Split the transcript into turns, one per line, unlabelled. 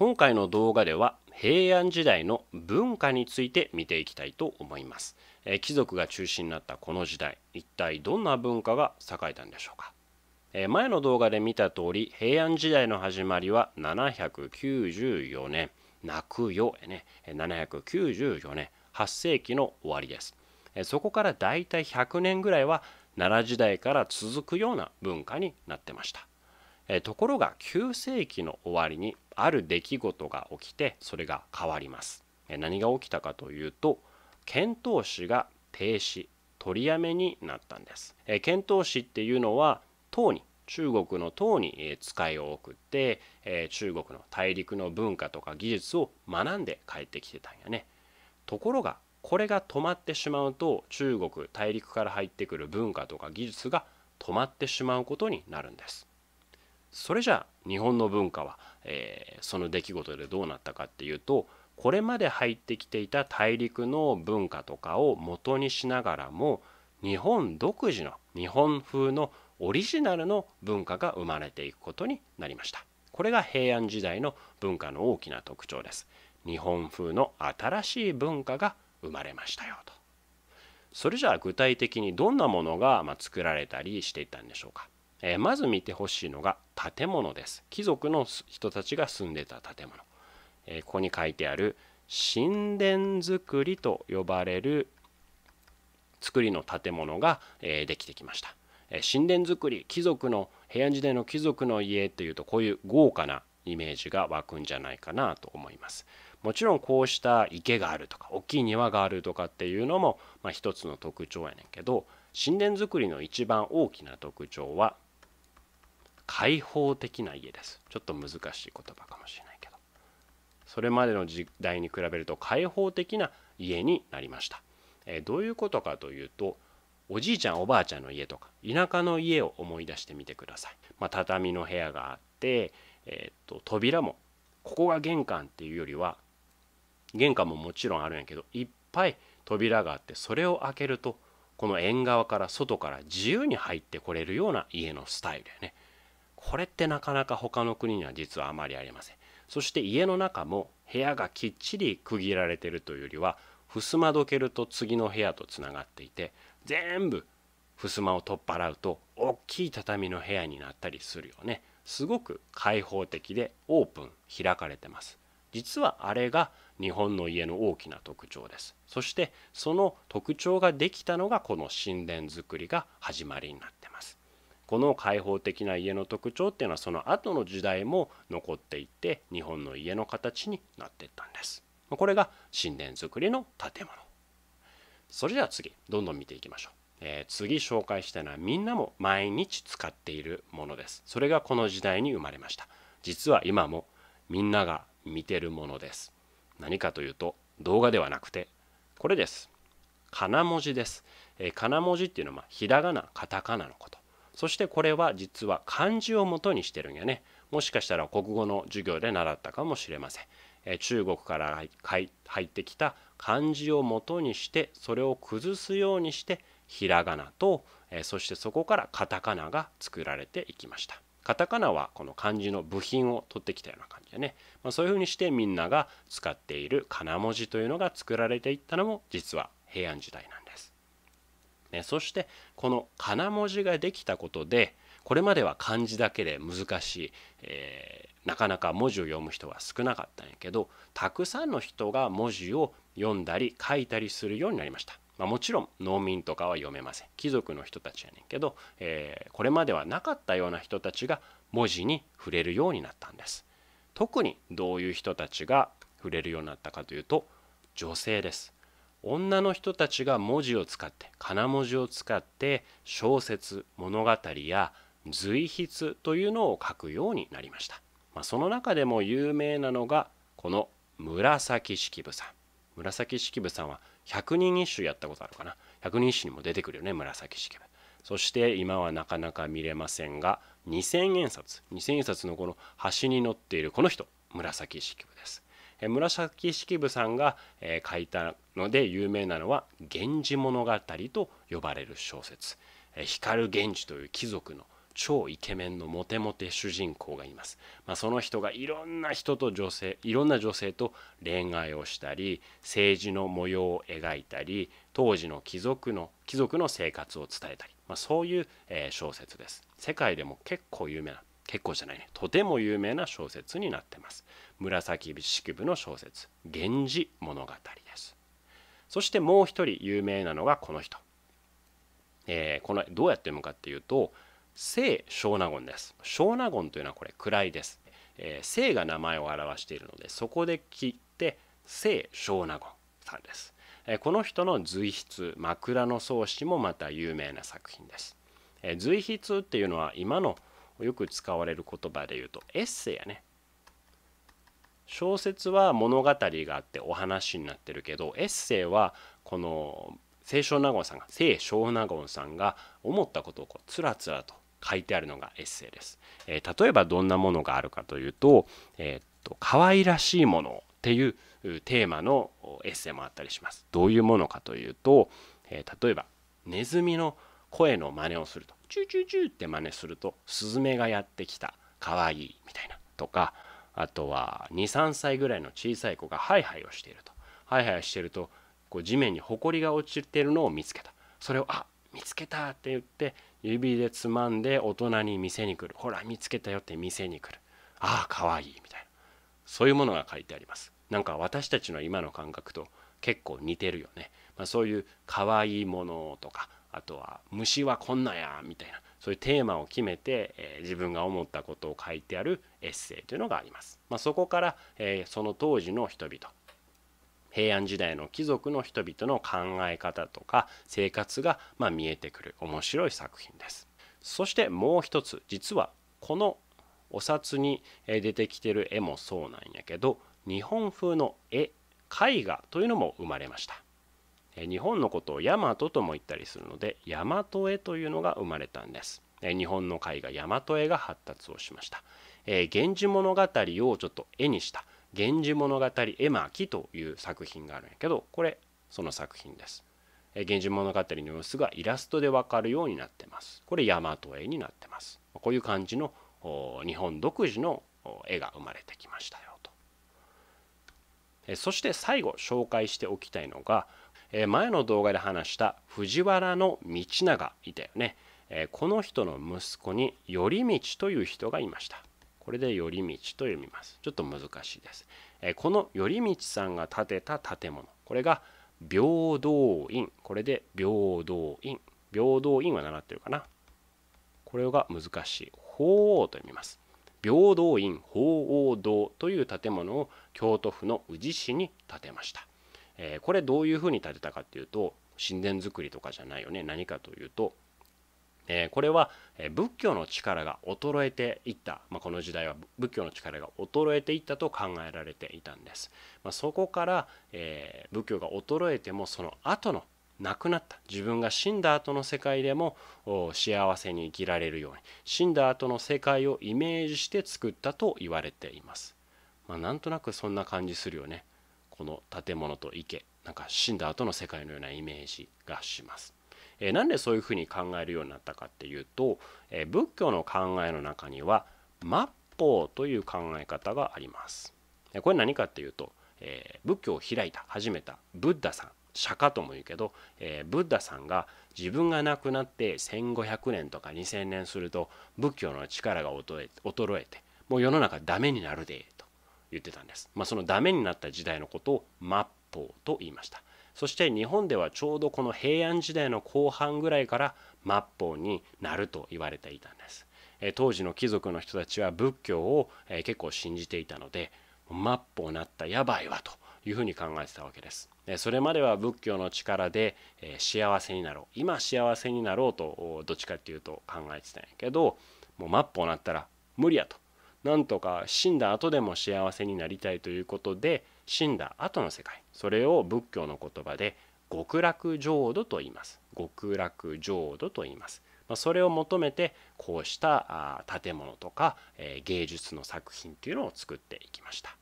今回の動画では平安時代の文化について見ていきたいと思います、え貴族が中心になったこの時代一体どんな文化が栄えたんでしょうか、え前の動画で見た通り平安時代の始まりは794年泣くよえね794年8世紀の終わりですそこからだいたい100年ぐらいは奈良時代から続くような文化になってましたところが9世紀の終わりにある出来事が起きてそれが変わります何が起きたかというと遣唐使が停止取りやめになったんです遣唐使っていうのは唐に中国の唐に使いを送って中国の大陸の文化とか技術を学んで帰ってきてたんやねところがこれが止まってしまうと中国大陸から入ってくる文化とか技術が止まってしまうことになるんですそれじゃあ日本の文化は、えー、その出来事でどうなったかっていうとこれまで入ってきていた大陸の文化とかを元にしながらも日本独自の日本風のオリジナルの文化が生まれていくことになりましたこれが平安時代の文化の大きな特徴です日本風の新しい文化が生まれましたよとそれじゃあ具体的にどんなものが作られたりしていったんでしょうかえー、まず見てほしいのが建物です。貴族の人たちが住んでた建物。えー、ここに書いてある神殿造りと呼ばれる造りの建物が、えー、できてきました。え神殿造り貴族の平安時代の貴族の家というとこういう豪華なイメージが湧くんじゃないかなと思います。もちろんこうした池があるとか大きい庭があるとかっていうのも、まあ、一つの特徴やねんけど神殿造りの一番大きな特徴は開放的な家ですちょっと難しい言葉かもしれないけどそれまでの時代に比べると開放的な家になりました、えどういうことかというとおじいちゃんおばあちゃんの家とか田舎の家を思い出してみてください、まあ、畳の部屋があって、えー、っと扉もここが玄関っていうよりは玄関ももちろんあるんやけどいっぱい扉があってそれを開けるとこの縁側から外から自由に入ってこれるような家のスタイルやねこれってなかなか他の国には実はあまりありませんそして家の中も部屋がきっちり区切られてるというよりは襖どけると次の部屋とつながっていて全部襖を取っ払うと大きい畳の部屋になったりするよねすごく開放的でオープン開かれてます実はあれが日本の家の大きな特徴ですそしてその特徴ができたのがこの神殿作りが始まりになったこの開放的な家の特徴っていうのはその後の時代も残っていって日本の家の形になっていったんですこれが神殿造りの建物それでは次どんどん見ていきましょう、えー、次紹介したいのはみんなも毎日使っているものですそれがこの時代に生まれました実は今もみんなが見てるものです何かというと動画ではなくてこれです金文字です、えー、金文字っていうのはひらがなカタカナのことそしてこれは実は漢字を元にしてるんやねもしかしたら国語の授業で習ったかもしれません、え中国から入ってきた漢字を元にしてそれを崩すようにしてひらがなと、えそしてそこからカタカナが作られていきましたカタカナはこの漢字の部品を取ってきたような感じでね、まあ、そういうふうにしてみんなが使っている金文字というのが作られていったのも実は平安時代なんですね、そしてこのかな文字ができたことでこれまでは漢字だけで難しい、えー、なかなか文字を読む人は少なかったんやけどたくさんの人が文字を読んだり書いたりするようになりました。まあ、もちろん農民とかは読めません貴族の人たちやねんけど、えー、これまではなかったような人たちが文字に触れるようになったんです特にどういう人たちが触れるようになったかというと女性です女の人たちが文字を使って金文字を使って小説物語や随筆というのを書くようになりました、まあ、その中でも有名なのがこの紫式部さん紫式部さんは百人一首やったことあるかな百人一首にも出てくるよね紫式部そして今はなかなか見れませんが二千円札二千円札のこの端に載っているこの人紫式部ですえ紫式部さんが、え書いたので有名なのは「源氏物語」と呼ばれる小説、え光源氏という貴族の超イケメンのモテモテ主人公がいます、まあ、その人がいろんな人と女性いろんな女性と恋愛をしたり政治の模様を描いたり当時の貴族の貴族の生活を伝えたり、まあ、そういう、え小説です世界でも結構有名な結構じゃないねとても有名な小説になってます紫式部の小説「源氏物語」ですそしてもう一人有名なのがこの人、えー、このどうやって読むかっていうと聖小納言です小納言というのはこれ位です、えー、聖が名前を表しているのでそこで切って聖小納言さんですこの人の随筆「枕草子」もまた有名な作品です。随筆っていうのは今のよく使われる言葉で言うとエッセイやね小説は物語があってお話になってるけどエッセイはこの清少納言さんが清少納言さんが思ったことをこうつらつらと書いてあるのがエッセイです、えー、例えばどんなものがあるかというと「えー、っと可愛らしいもの」っていうテーマのエッセイもあったりしますどういうものかというと、えー、例えばネズミの「声の真似をするとチューチューチューって真似するとスズメがやってきたかわいいみたいなとかあとは23歳ぐらいの小さい子がハイハイをしているとハイハイしているとこう地面にほこりが落ちているのを見つけたそれをあ見つけたって言って指でつまんで大人に見せに来るほら見つけたよって見せに来るああかわいいみたいなそういうものが書いてありますなんか私たちの今の感覚と結構似てるよね、まあ、そういうかわいいものとかあとは虫はこんなんやみたいなそういうテーマを決めて、えー、自分が思ったことを書いてあるエッセイというのがあります、まあ、そこから、えー、その当時の人々平安時代の貴族の人々の考え方とか生活が、まあ、見えてくる面白い作品ですそしてもう一つ実はこのお札に出てきてる絵もそうなんやけど日本風の絵絵画というのも生まれました日本のことを大和とも言ったりするので大和絵というのが生まれたんです日本の絵画大和絵が発達をしました源氏物語をちょっと絵にした「源氏物語絵巻」という作品があるんやけどこれその作品です源氏物語の様子がイラストでわかるようになってますこれ大和絵になってますこういう感じの日本独自の絵が生まれてきましたよとそして最後紹介しておきたいのが「え前の動画で話した藤原道長いたよね、えこの人の息子に頼道という人がいましたこれで頼道と読みますちょっと難しいです、えこの頼道さんが建てた建物これが平等院これで平等院平等院は習ってるかなこれが難しい法王と読みます平等院法王堂という建物を京都府の宇治市に建てましたえー、これどういうふうに建てたかっていうと神殿作りとかじゃないよね何かというと、えー、これは仏教の力が衰えていった、まあ、この時代は仏教の力が衰えていったと考えられていたんです、まあ、そこから、えー、仏教が衰えてもその後の亡くなった自分が死んだ後の世界でも幸せに生きられるように死んだ後の世界をイメージして作ったと言われています、まあ、なんとなくそんな感じするよねこの建物と池なんか死んだ後の世界のようなイメージがします。えー、なんでそういうふうに考えるようになったかっていうと、えー、仏教の考えの中には末法という考え方があります。これ何かっていうと、えー、仏教を開いた始めたブッダさん釈迦とも言うけど、えー、ブッダさんが自分が亡くなって1500年とか2000年すると仏教の力が衰えてもう世の中ダメになるで言ってたんです。まあ、そのダメになった時代のことを末法と言いました。そして日本ではちょうどこの平安時代の後半ぐらいから末法になると言われていたんです。当時の貴族の人たちは仏教を結構信じていたので末法なったやばいわというふうに考えてたわけです。それまでは仏教の力で幸せになろう今幸せになろうとどっちかっていうと考えてたんやけどもう末法なったら無理やとなんとか死んだ後でも幸せになりたいということで死んだ後の世界それを仏教の言葉で極楽浄土と言います極楽浄土と言います、まそれを求めてこうした建物とか芸術の作品っていうのを作っていきました